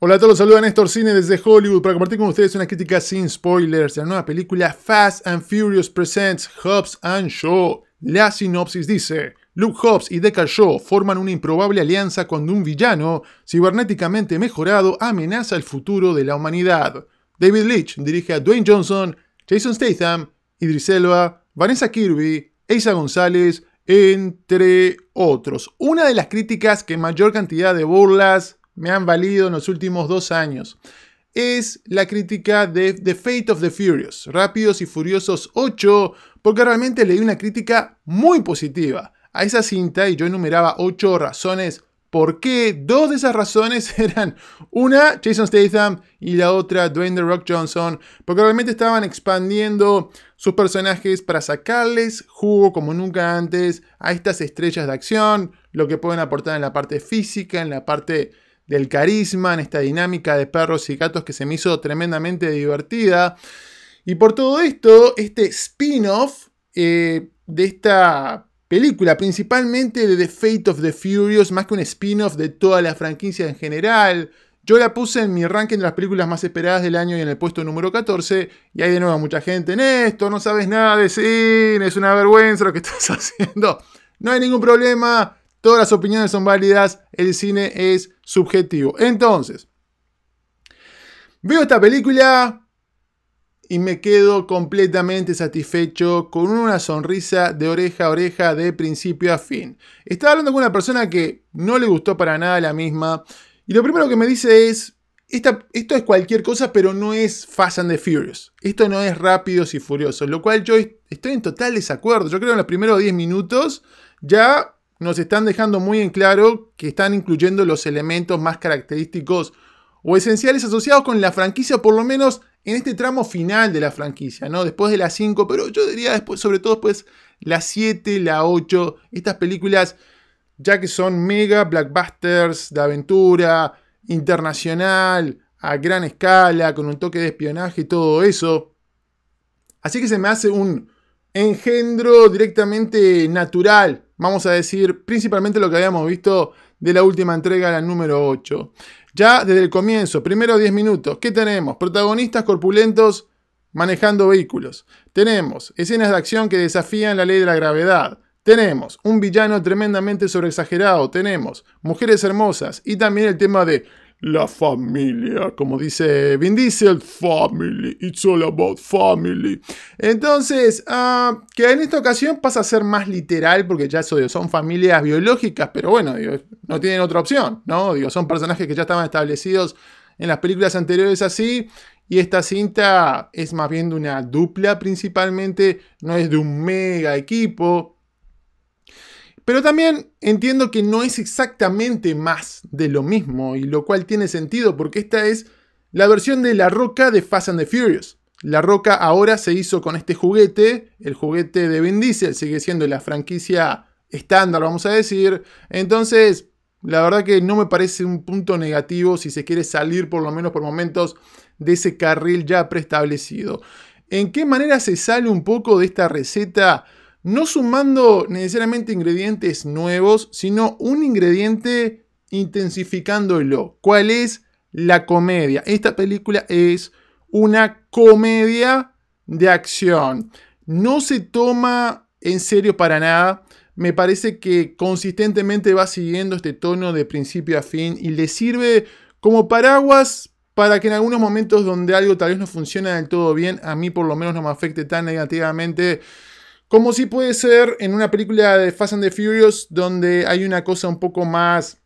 Hola a todos, los saluda Néstor Cine desde Hollywood para compartir con ustedes una crítica sin spoilers de la nueva película Fast and Furious Presents Hobbs and Shaw. La sinopsis dice, Luke Hobbs y Deckard Shaw forman una improbable alianza cuando un villano, cibernéticamente mejorado, amenaza el futuro de la humanidad. David Leitch dirige a Dwayne Johnson, Jason Statham, Idris Elba, Vanessa Kirby, Eiza González, entre otros. Una de las críticas que mayor cantidad de burlas me han valido en los últimos dos años es la crítica de The Fate of the Furious, Rápidos y Furiosos 8, porque realmente leí una crítica muy positiva a esa cinta y yo enumeraba 8 razones por qué. Dos de esas razones eran una, Jason Statham y la otra, Dwayne The Rock Johnson, porque realmente estaban expandiendo sus personajes para sacarles jugo como nunca antes a estas estrellas de acción, lo que pueden aportar en la parte física, en la parte del carisma, en esta dinámica de perros y gatos que se me hizo tremendamente divertida. Y por todo esto, este spin-off eh, de esta película, principalmente de The Fate of the Furious, más que un spin-off de toda la franquicia en general. Yo la puse en mi ranking de las películas más esperadas del año y en el puesto número 14. Y hay de nuevo mucha gente en esto, no sabes nada de cine, es una vergüenza lo que estás haciendo. No hay ningún problema, Todas las opiniones son válidas, el cine es subjetivo. Entonces, veo esta película y me quedo completamente satisfecho con una sonrisa de oreja a oreja de principio a fin. Estaba hablando con una persona que no le gustó para nada la misma y lo primero que me dice es, esto es cualquier cosa, pero no es Fast and the Furious. Esto no es Rápidos y Furiosos, lo cual yo estoy en total desacuerdo. Yo creo que en los primeros 10 minutos ya nos están dejando muy en claro que están incluyendo los elementos más característicos o esenciales asociados con la franquicia, por lo menos en este tramo final de la franquicia, ¿no? Después de la 5, pero yo diría después, sobre todo después la 7, la 8, estas películas ya que son mega blackbusters de aventura, internacional, a gran escala, con un toque de espionaje y todo eso. Así que se me hace un engendro directamente natural Vamos a decir principalmente lo que habíamos visto de la última entrega, la número 8. Ya desde el comienzo, primero 10 minutos, ¿qué tenemos? Protagonistas corpulentos manejando vehículos. Tenemos escenas de acción que desafían la ley de la gravedad. Tenemos un villano tremendamente sobreexagerado. Tenemos mujeres hermosas y también el tema de la familia, como dice Vin Diesel, family, it's all about family. Entonces, ah, que en esta ocasión pasa a ser más literal porque ya eso, son familias biológicas, pero bueno, no tienen otra opción, ¿no? Digo, son personajes que ya estaban establecidos en las películas anteriores así y esta cinta es más bien de una dupla principalmente, no es de un mega equipo, pero también entiendo que no es exactamente más de lo mismo, y lo cual tiene sentido porque esta es la versión de La Roca de Fast and the Furious. La Roca ahora se hizo con este juguete, el juguete de Vin Diesel sigue siendo la franquicia estándar, vamos a decir. Entonces, la verdad que no me parece un punto negativo si se quiere salir por lo menos por momentos de ese carril ya preestablecido. ¿En qué manera se sale un poco de esta receta no sumando necesariamente ingredientes nuevos, sino un ingrediente intensificándolo. ¿Cuál es la comedia? Esta película es una comedia de acción. No se toma en serio para nada. Me parece que consistentemente va siguiendo este tono de principio a fin y le sirve como paraguas para que en algunos momentos donde algo tal vez no funciona del todo bien, a mí por lo menos no me afecte tan negativamente como si puede ser en una película de Fast and the Furious donde hay una cosa un poco más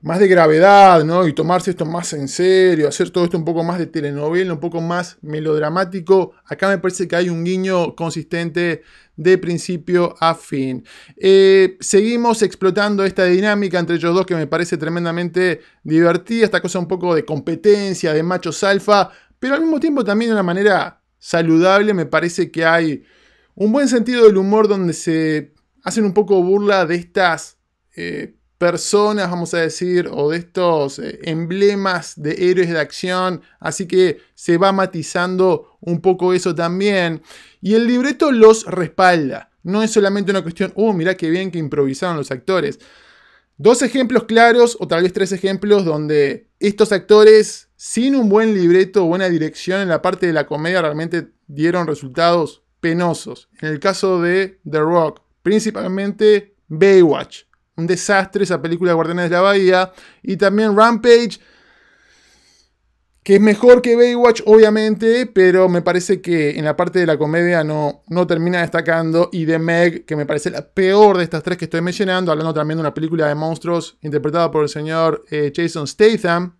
más de gravedad, ¿no? Y tomarse esto más en serio, hacer todo esto un poco más de telenovela, un poco más melodramático. Acá me parece que hay un guiño consistente de principio a fin. Eh, seguimos explotando esta dinámica entre ellos dos que me parece tremendamente divertida, esta cosa un poco de competencia, de machos alfa, pero al mismo tiempo también de una manera saludable me parece que hay un buen sentido del humor donde se hacen un poco burla de estas eh, personas, vamos a decir, o de estos eh, emblemas de héroes de acción. Así que se va matizando un poco eso también. Y el libreto los respalda. No es solamente una cuestión, uh, mirá qué bien que improvisaron los actores. Dos ejemplos claros, o tal vez tres ejemplos, donde estos actores, sin un buen libreto o buena dirección en la parte de la comedia, realmente dieron resultados penosos. En el caso de The Rock, principalmente Baywatch. Un desastre esa película de Guardianes de la Bahía. Y también Rampage, que es mejor que Baywatch, obviamente, pero me parece que en la parte de la comedia no, no termina destacando. Y The Meg, que me parece la peor de estas tres que estoy mencionando, hablando también de una película de monstruos interpretada por el señor eh, Jason Statham.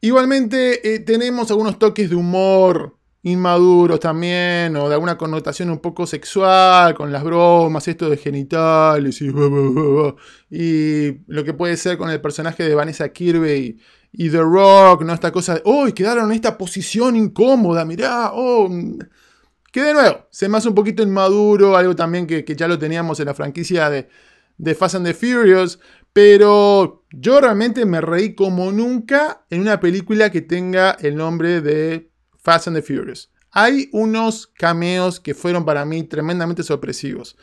Igualmente eh, tenemos algunos toques de humor inmaduros también, o de alguna connotación un poco sexual, con las bromas, esto de genitales y, lo que puede ser con el personaje de Vanessa Kirby y, The Rock, ¿no? Esta cosa de, Quedaron en esta posición incómoda, mirá, ¡oh! Mm". Que de nuevo, se me hace un poquito inmaduro, algo también que, ya lo teníamos en la franquicia de Fast and the Furious, pero yo realmente me reí como nunca en una película que tenga el nombre de Fast and the Furious. Hay unos cameos que fueron para mí tremendamente sorpresivos.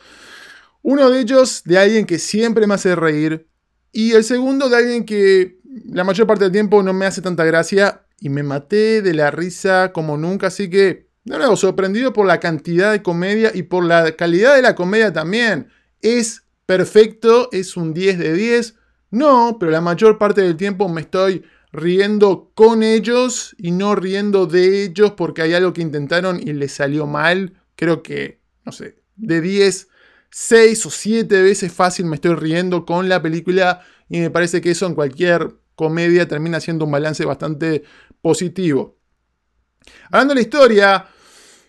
Uno de ellos de alguien que siempre me hace reír y el segundo de alguien que la mayor parte del tiempo no me hace tanta gracia y me maté de la risa como nunca, así que de nuevo sorprendido por la cantidad de comedia y por la calidad de la comedia también. Es perfecto, es un 10 de 10. No, pero la mayor parte del tiempo me estoy riendo con ellos y no riendo de ellos porque hay algo que intentaron y les salió mal. Creo que, no sé, de 10, 6 o 7 veces fácil me estoy riendo con la película y me parece que eso en cualquier comedia termina siendo un balance bastante positivo. Hablando de la historia,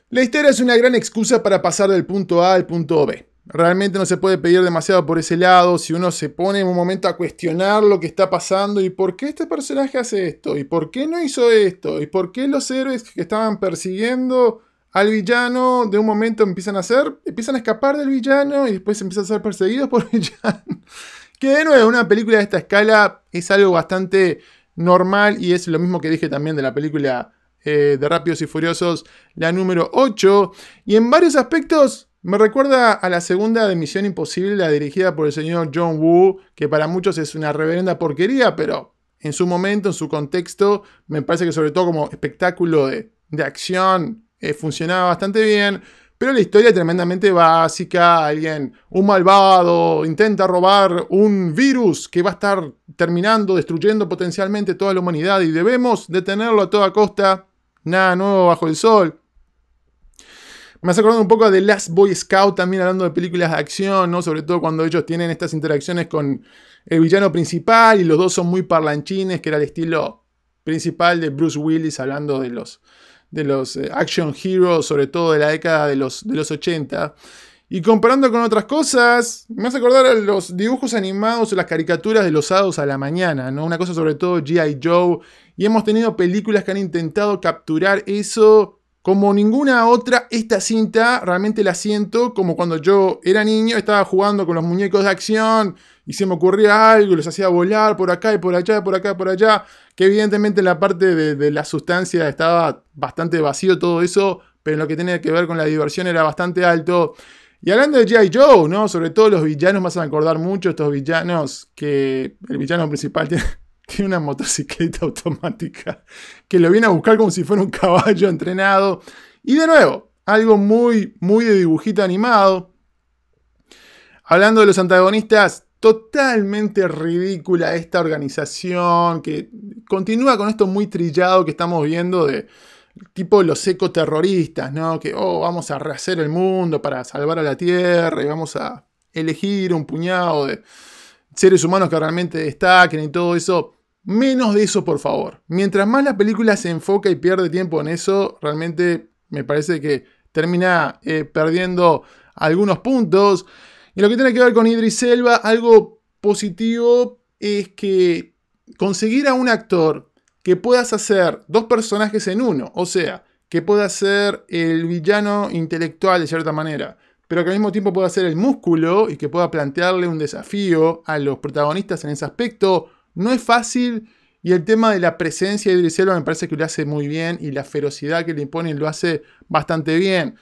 la historia es una gran excusa para pasar del punto A al punto B. Realmente no se puede pedir demasiado por ese lado. Si uno se pone en un momento a cuestionar lo que está pasando y por qué este personaje hace esto, y por qué no hizo esto, y por qué los héroes que estaban persiguiendo al villano de un momento empiezan a hacer, empiezan a escapar del villano y después empiezan a ser perseguidos por el villano. Que de nuevo, una película de esta escala es algo bastante normal y es lo mismo que dije también de la película eh, de Rápidos y Furiosos, la número 8. Y en varios aspectos me recuerda a la segunda de Misión Imposible, la dirigida por el señor John Woo, que para muchos es una reverenda porquería, pero en su momento, en su contexto, me parece que sobre todo como espectáculo de, acción eh, funcionaba bastante bien. Pero la historia es tremendamente básica, alguien, un malvado, intenta robar un virus que va a estar terminando, destruyendo potencialmente toda la humanidad y debemos detenerlo a toda costa. Nada nuevo bajo el sol. Me hace acordado un poco de Last Boy Scout, también hablando de películas de acción, ¿no? Sobre todo cuando ellos tienen estas interacciones con el villano principal y los dos son muy parlanchines, que era el estilo principal de Bruce Willis hablando de los, de los eh, action heroes, sobre todo de la década de los, de los 80. Y comparando con otras cosas, me hace acordar a los dibujos animados o las caricaturas de los sábados a la mañana, ¿no? Una cosa sobre todo G.I. Joe. Y hemos tenido películas que han intentado capturar eso como ninguna otra, esta cinta realmente la siento como cuando yo era niño, estaba jugando con los muñecos de acción y se me ocurría algo, los hacía volar por acá y por allá, por acá y por allá, que evidentemente la parte de, la sustancia estaba bastante vacío todo eso, pero en lo que tenía que ver con la diversión era bastante alto. Y hablando de G.I. Joe, ¿no? Sobre todo los villanos, me a acordar mucho estos villanos que el villano principal tiene tiene una motocicleta automática que lo viene a buscar como si fuera un caballo entrenado. Y de nuevo, algo muy, muy de dibujito animado. Hablando de los antagonistas, totalmente ridícula esta organización que continúa con esto muy trillado que estamos viendo de tipo los ecoterroristas, ¿no? Que, oh, vamos a rehacer el mundo para salvar a la Tierra y vamos a elegir un puñado de seres humanos que realmente destaquen y todo eso. Menos de eso, por favor. Mientras más la película se enfoca y pierde tiempo en eso, realmente me parece que termina eh, perdiendo algunos puntos. Y lo que tiene que ver con Idris Elba, algo positivo es que conseguir a un actor que puedas hacer dos personajes en uno, o sea, que pueda ser el villano intelectual de cierta manera, pero que al mismo tiempo pueda ser el músculo y que pueda plantearle un desafío a los protagonistas en ese aspecto, no es fácil y el tema de la presencia de Idris me parece que lo hace muy bien y la ferocidad que le imponen lo hace bastante bien.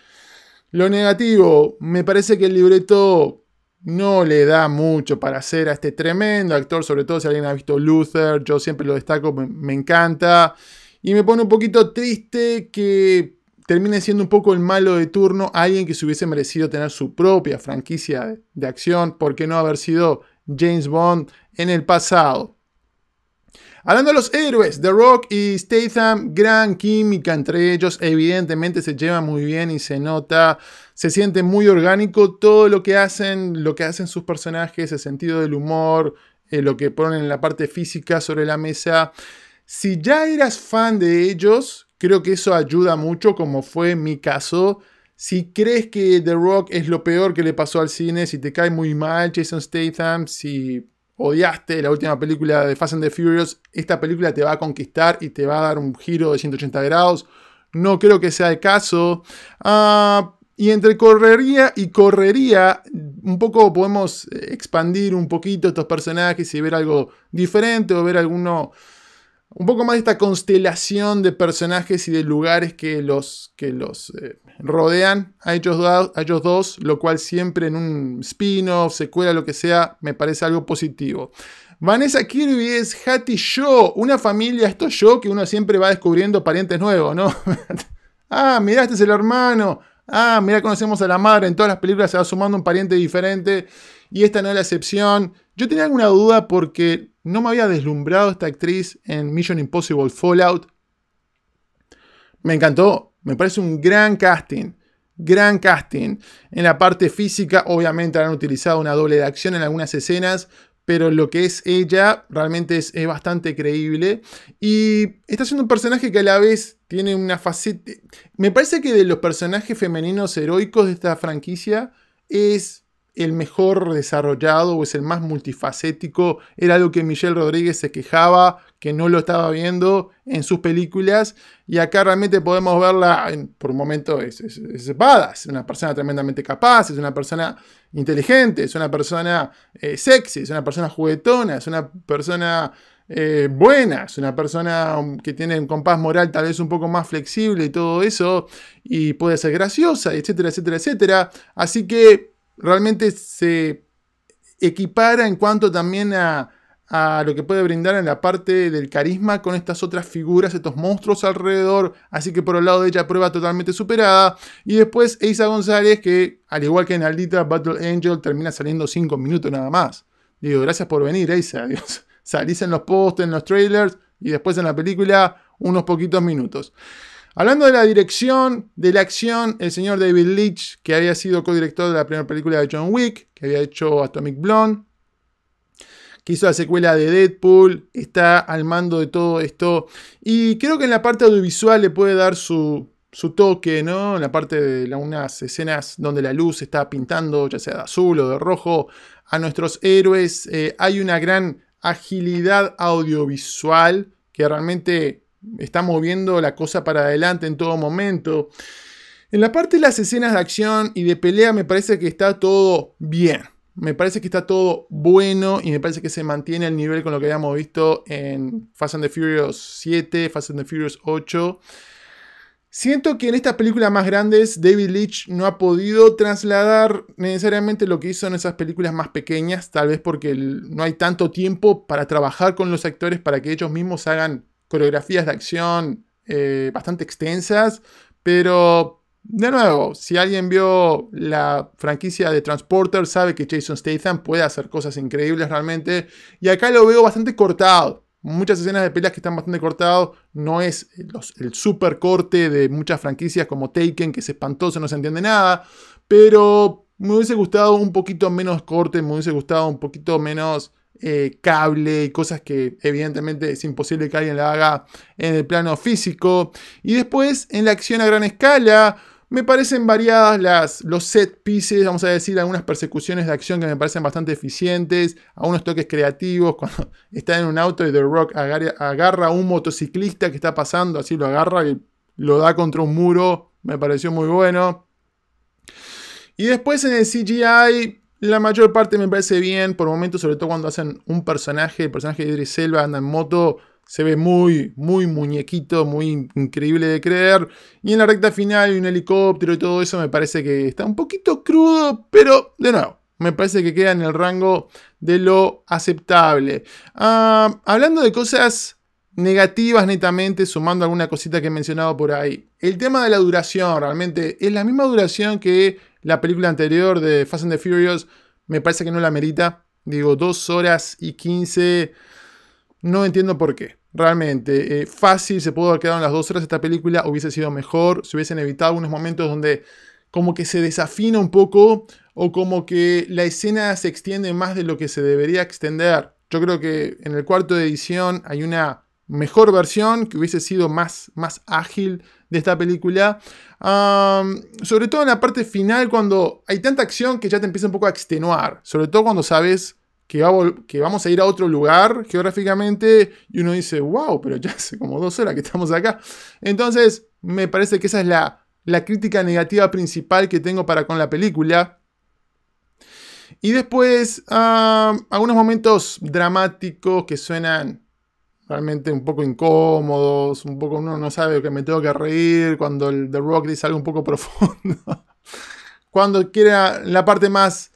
Lo negativo, me parece que el libreto no le da mucho para hacer a este tremendo actor, sobre todo si alguien ha visto Luther, yo siempre lo destaco, me, encanta. Y me pone un poquito triste que termine siendo un poco el malo de turno alguien que se hubiese merecido tener su propia franquicia de acción, ¿por qué no haber sido James Bond en el pasado? Hablando de los héroes, The Rock y Statham, gran química entre ellos, evidentemente se lleva muy bien y se nota, se siente muy orgánico todo lo que hacen, lo que hacen sus personajes, el sentido del humor, eh, lo que ponen en la parte física sobre la mesa. Si ya eras fan de ellos, creo que eso ayuda mucho, como fue mi caso. Si crees que The Rock es lo peor que le pasó al cine, si te cae muy mal Jason Statham, si odiaste la última película de Fast and the Furious, esta película te va a conquistar y te va a dar un giro de 180 grados. No creo que sea el caso. Ah, y entre correría y correría, un poco podemos expandir un poquito estos personajes y ver algo diferente o ver alguno un poco más de esta constelación de personajes y de lugares que los, que los eh, rodean a ellos, dos, lo cual siempre en un spin-off, secuela, lo que sea, me parece algo positivo. Vanessa Kirby es Hattie Shaw, una familia, esto yo, que uno siempre va descubriendo parientes nuevos, ¿no? ah, mirá, este es el hermano. Ah, mirá, conocemos a la madre. En todas las películas se va sumando un pariente diferente. Y esta no es la excepción. Yo tenía alguna duda porque no me había deslumbrado esta actriz en Mission Impossible Fallout. Me encantó, me parece un gran casting. Gran casting. En la parte física, obviamente, han utilizado una doble de acción en algunas escenas, pero lo que es ella realmente es, bastante creíble. Y está siendo un personaje que a la vez tiene una faceta... Me parece que de los personajes femeninos heroicos de esta franquicia es el mejor desarrollado o es el más multifacético. Era algo que Michelle Rodríguez se quejaba, que no lo estaba viendo en sus películas. Y acá realmente podemos verla, por un momento es, es, es una persona tremendamente capaz, es una persona inteligente, es una persona eh, sexy, es una persona juguetona, es una persona... Eh, buena, es una persona um, que tiene un compás moral tal vez un poco más flexible y todo eso, y puede ser graciosa, etcétera, etcétera, etcétera. Así que realmente se equipara en cuanto también a, lo que puede brindar en la parte del carisma con estas otras figuras, estos monstruos alrededor. Así que por el lado de ella prueba totalmente superada. Y después Isa González, que al igual que en Aldita Battle Angel, termina saliendo 5 minutos nada más. Digo, gracias por venir, Isa Adiós. Salís en los posts, en los trailers y después en la película unos poquitos minutos. Hablando de la dirección de la acción, el señor David Leitch, que había sido codirector de la primera película de John Wick, que había hecho Atomic Blonde, que hizo la secuela de Deadpool, está al mando de todo esto. Y creo que en la parte audiovisual le puede dar su, toque, ¿no? En la parte de unas escenas donde la luz está pintando, ya sea de azul o de rojo, a nuestros héroes. Eh, hay una gran agilidad audiovisual que realmente está moviendo la cosa para adelante en todo momento. En la parte de las escenas de acción y de pelea me parece que está todo bien. Me parece que está todo bueno y me parece que se mantiene al nivel con lo que habíamos visto en Fast and the Furious 7, Fast and the Furious 8. Siento que en estas películas más grandes David Leitch no ha podido trasladar necesariamente lo que hizo en esas películas más pequeñas, tal vez porque no hay tanto tiempo para trabajar con los actores para que ellos mismos hagan coreografías de acción eh, bastante extensas, pero de nuevo, si alguien vio la franquicia de Transporter, sabe que Jason Statham puede hacer cosas increíbles realmente, y acá lo veo bastante cortado. Muchas escenas de peleas que están bastante cortadas, no es el super corte de muchas franquicias como Taken, que es espantoso, no se entiende nada, pero me hubiese gustado un poquito menos corte, me hubiese gustado un poquito menos eh, cable y cosas que evidentemente es imposible que alguien la haga en el plano físico. Y después en la acción a gran escala. Me parecen variadas las, los set pieces, vamos a decir, algunas persecuciones de acción que me parecen bastante eficientes, algunos toques creativos, cuando está en un auto y The Rock agarra, a un motociclista que está pasando, así lo agarra y lo da contra un muro, me pareció muy bueno. Y después en el CGI la mayor parte me parece bien, por momentos, sobre todo cuando hacen un personaje, el personaje de Idris Elba anda en moto, se ve muy, muy muñequito, muy increíble de creer. Y en la recta final, y un helicóptero y todo eso, me parece que está un poquito crudo, pero de nuevo, me parece que queda en el rango de lo aceptable. Ah, hablando de cosas negativas netamente, sumando alguna cosita que he mencionado por ahí. El tema de la duración, realmente es la misma duración que la película anterior de Fast and the Furious, me parece que no la merita. Digo, 2 horas y 15, no entiendo por qué. Realmente, eh, fácil se pudo haber quedado en las dos horas esta película, hubiese sido mejor, se hubiesen evitado unos momentos donde como que se desafina un poco o como que la escena se extiende más de lo que se debería extender. Yo creo que en el cuarto de edición hay una mejor versión, que hubiese sido más, más ágil de esta película. sobre todo en la parte final, cuando hay tanta acción que ya te empieza un poco a extenuar. Sobre todo cuando sabes que, vamos a ir a otro lugar geográficamente y uno dice, wow, pero ya hace como dos horas que estamos acá. Entonces, me parece que esa es la, crítica negativa principal que tengo para con la película. Y después, algunos momentos dramáticos que suenan realmente un poco incómodos, un poco uno no sabe que me tengo que reír, cuando el The Rock dice algo un poco profundo. cuando quiera la parte más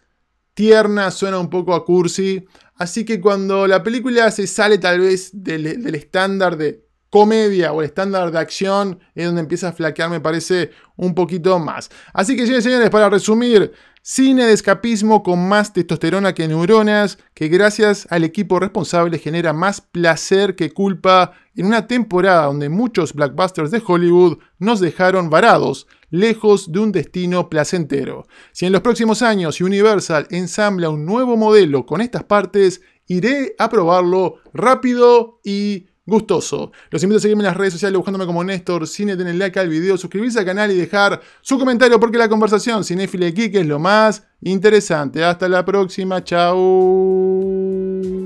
tierna suena un poco a cursi. Así que cuando la película se sale tal vez del estándar de comedia o el estándar de acción es donde empieza a flaquear, me parece, un poquito más. Así que, señores, señores, para resumir, cine de escapismo con más testosterona que neuronas, que gracias al equipo responsable genera más placer que culpa en una temporada donde muchos blockbusters de Hollywood nos dejaron varados, lejos de un destino placentero. Si en los próximos años Universal ensambla un nuevo modelo con estas partes, iré a probarlo rápido y gustoso. Los invito a seguirme en las redes sociales buscándome como Néstor Cine, denle like al video, suscribirse al canal y dejar su comentario porque la conversación cinéfila aquí que es lo más interesante. Hasta la próxima, chao.